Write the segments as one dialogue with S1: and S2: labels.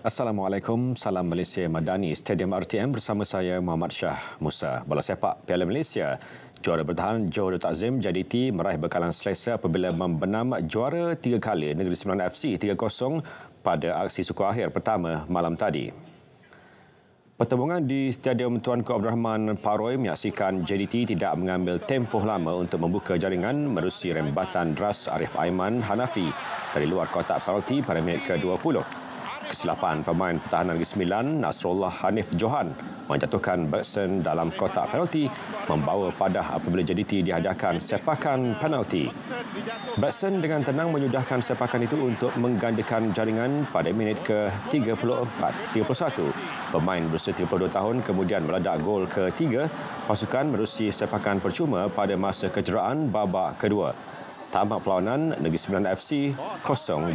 S1: Assalamualaikum, salam Malaysia Madani Stadium RTM bersama saya Muhammad Shah Musa. Bola sepak Piala Malaysia Juara bertahan Johor Darul Takzim JDT meraih bekalan selesa apabila membenam juara tiga kali Negeri Sembilan FC 3-0 pada aksi suku akhir pertama malam tadi. Pertemuan di Stadium Tuanku Abdul Rahman Paroi menyaksikan JDT tidak mengambil tempoh lama untuk membuka jaringan merusi rembatan ras Arif Aiman Hanafi dari luar kotak penalti pada minit ke-20 kesilapan pemain pertahanan ke-9 Nasrullah Hanif Johan menjatuhkan Bergson dalam kotak penalti membawa padah apabila JDT dihadiahkan sepakan penalti. Bergson dengan tenang menyudahkan sepakan itu untuk menggandakan jaringan pada minit ke-34-31. Pemain berusia 32 tahun kemudian meledak gol ketiga pasukan merusi sepakan percuma pada masa kejeraan babak kedua tamat perlawanan Negeri Sembilan FC 0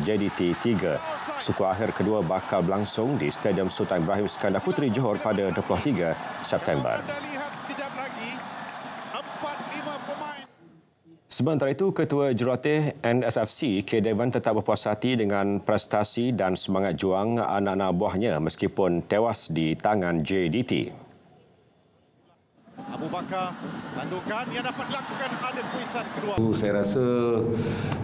S1: JDT 3. Suku akhir kedua bakal berlangsung di Stadium Sultan Ibrahim Skandar Puteri Johor pada 23 September. Sementara itu, Ketua Jurulatih NSFC, K. Devon tetap berpuas hati dengan prestasi dan semangat juang anak-anak buahnya meskipun tewas di tangan JDT. Bakar tandukan yang dapat lakukan ada kuisan kedua. Saya rasa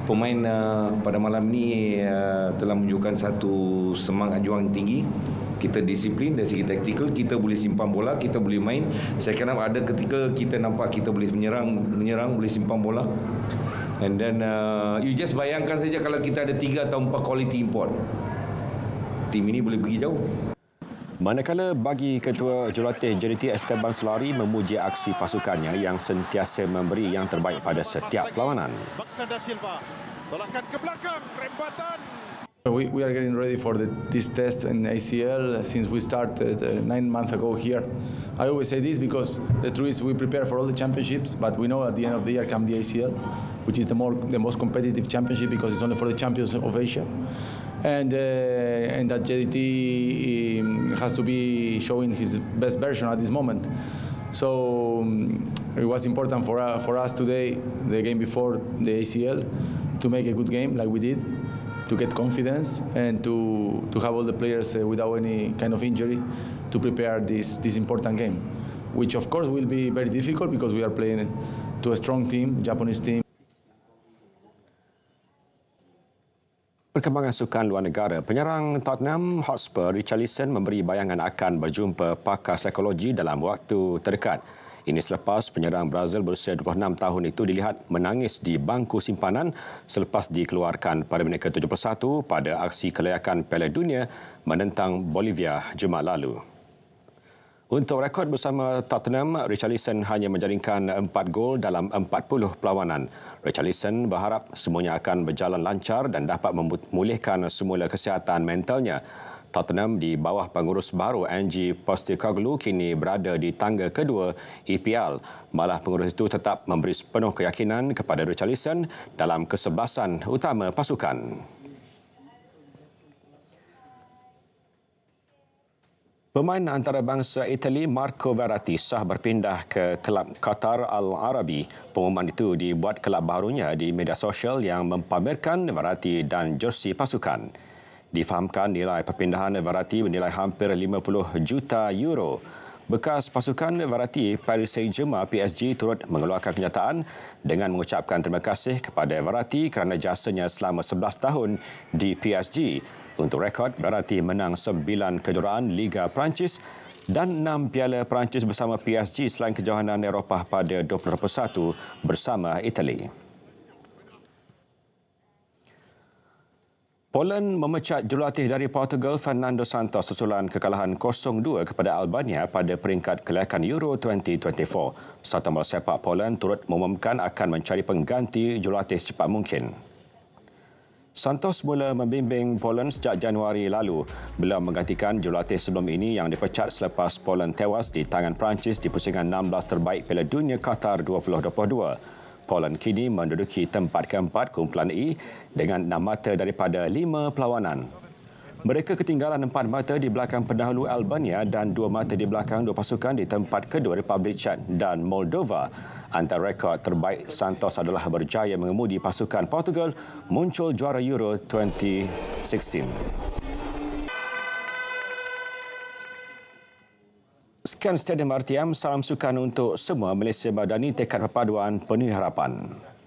S1: pemain uh, pada malam ini uh, telah menunjukkan satu semangat juang tinggi kita disiplin dari segi taktikal kita boleh simpan bola kita boleh main saya kena ada ketika kita nampak kita boleh menyerang menyerang boleh simpan bola and then uh, you just bayangkan saja kalau kita ada tiga atau 4 quality import tim ini boleh pergi jauh Manakala bagi Ketua Jurulatih JDT Esteban Selari memuji aksi pasukannya yang sentiasa memberi yang terbaik pada setiap perlawanan.
S2: We, we are getting ready for the, this test in ACL since we started uh, nine months ago here. I always say this because the truth is we prepare for all the championships, but we know at the end of the year come the ACL, which is the, more, the most competitive championship because it's only for the champions of Asia. And, uh, and that JDT has to be showing his best version at this moment. So um, it was important for, uh, for us today, the game before the ACL, to make a good game like we did, to get confidence and to, to have all the players uh, without any kind of injury to prepare this, this important game, which of course will be very difficult because we are playing to a strong team, Japanese team. Perkembangan sukan luar negara,
S1: penyerang Tottenham Hotspur Richarlison memberi bayangan akan berjumpa pakar psikologi dalam waktu terdekat. Ini selepas penyerang Brazil berusia 26 tahun itu dilihat menangis di bangku simpanan selepas dikeluarkan pada menit ke-71 pada aksi kelayakan Piala Dunia menentang Bolivia Jumaat lalu. Untuk rekod bersama Tottenham, Richarlison hanya menjaringkan 4 gol dalam 40 perlawanan. Richarlison berharap semuanya akan berjalan lancar dan dapat memulihkan semula kesihatan mentalnya. Tottenham di bawah pengurus baru Angie Postecoglou kini berada di tangga kedua EPL. Malah pengurus itu tetap memberi sepenuh keyakinan kepada Richarlison dalam kesebelasan utama pasukan. Pemain antarabangsa Itali Marco Verratti sah berpindah ke kelab Qatar Al Arabi. Pengumuman itu dibuat kelab barunya di media sosial yang mempamerkan Verratti dan jersi pasukan. Difahamkan nilai perpindahan Verratti bernilai hampir 50 juta euro. Bekas pasukan Varati Paris Saint-Germain PSG turut mengeluarkan kenyataan dengan mengucapkan terima kasih kepada Varati kerana jasanya selama 11 tahun di PSG. Untuk rekod, Varati menang 9 kejuaraan Liga Perancis dan 6 Piala Perancis bersama PSG selain kejohanan Eropah pada 2021 bersama Itali. Poland memecat jurulatih dari Portugal Fernando Santos susulan kekalahan 0-2 kepada Albania pada peringkat kelayakan Euro 2024. Satu bola sepak Poland turut mengumumkan akan mencari pengganti jurulatih secepat mungkin. Santos mula membimbing Poland sejak Januari lalu beliau menggantikan jurulatih sebelum ini yang dipecat selepas Poland tewas di tangan Perancis di pusingan 16 terbaik Piala Dunia Qatar 2022. Poland kini menduduki tempat keempat kumpulan E dengan enam mata daripada lima perlawanan. Mereka ketinggalan empat mata di belakang pendahulu Albania dan dua mata di belakang dua pasukan di tempat kedua Republik Chad dan Moldova. Antara rekod terbaik Santos adalah berjaya mengemudi pasukan Portugal muncul juara Euro 2016. menyaksikan Stadium RTM, salam sukan untuk semua Malaysia Badani tekad perpaduan penuh harapan.